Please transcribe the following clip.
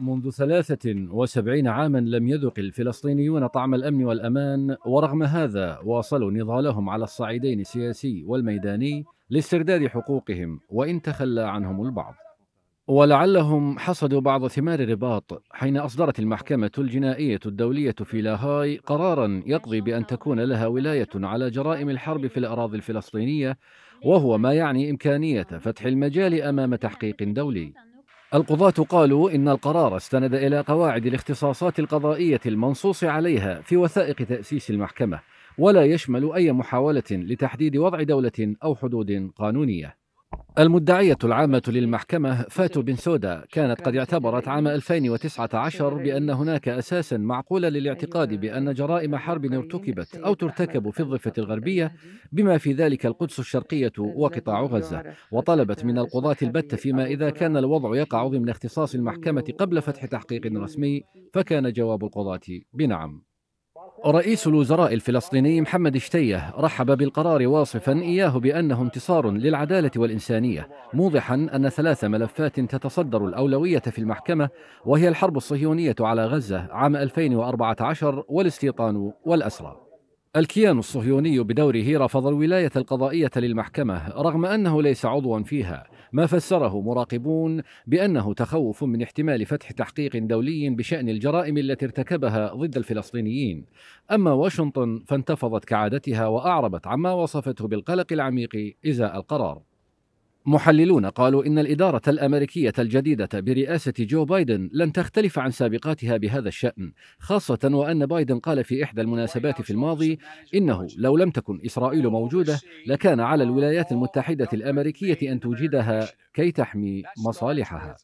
منذ 73 عاما لم يذق الفلسطينيون طعم الأمن والأمان ورغم هذا واصلوا نضالهم على الصعيدين السياسي والميداني لاسترداد حقوقهم وإن تخلى عنهم البعض ولعلهم حصدوا بعض ثمار رباط حين أصدرت المحكمة الجنائية الدولية في لاهاي قرارا يقضي بأن تكون لها ولاية على جرائم الحرب في الأراضي الفلسطينية وهو ما يعني إمكانية فتح المجال أمام تحقيق دولي القضاة قالوا إن القرار استند إلى قواعد الاختصاصات القضائية المنصوص عليها في وثائق تأسيس المحكمة ولا يشمل أي محاولة لتحديد وضع دولة أو حدود قانونية المدعية العامة للمحكمة فاتو بن سودا كانت قد اعتبرت عام 2019 بأن هناك أساسا معقولا للاعتقاد بأن جرائم حرب ارتكبت أو ترتكب في الضفة الغربية بما في ذلك القدس الشرقية وقطاع غزة وطلبت من القضاة البت فيما إذا كان الوضع يقع ضمن اختصاص المحكمة قبل فتح تحقيق رسمي فكان جواب القضاة بنعم رئيس الوزراء الفلسطيني محمد شتيه رحب بالقرار واصفا إياه بأنه انتصار للعدالة والإنسانية موضحا أن ثلاث ملفات تتصدر الأولوية في المحكمة وهي الحرب الصهيونية على غزة عام 2014 والاستيطان والأسرى الكيان الصهيوني بدوره رفض الولاية القضائية للمحكمة رغم أنه ليس عضوا فيها ما فسره مراقبون بأنه تخوف من احتمال فتح تحقيق دولي بشأن الجرائم التي ارتكبها ضد الفلسطينيين أما واشنطن فانتفضت كعادتها وأعربت عما وصفته بالقلق العميق إزاء القرار محللون قالوا إن الإدارة الأمريكية الجديدة برئاسة جو بايدن لن تختلف عن سابقاتها بهذا الشأن، خاصة وأن بايدن قال في إحدى المناسبات في الماضي إنه لو لم تكن إسرائيل موجودة لكان على الولايات المتحدة الأمريكية أن توجدها كي تحمي مصالحها.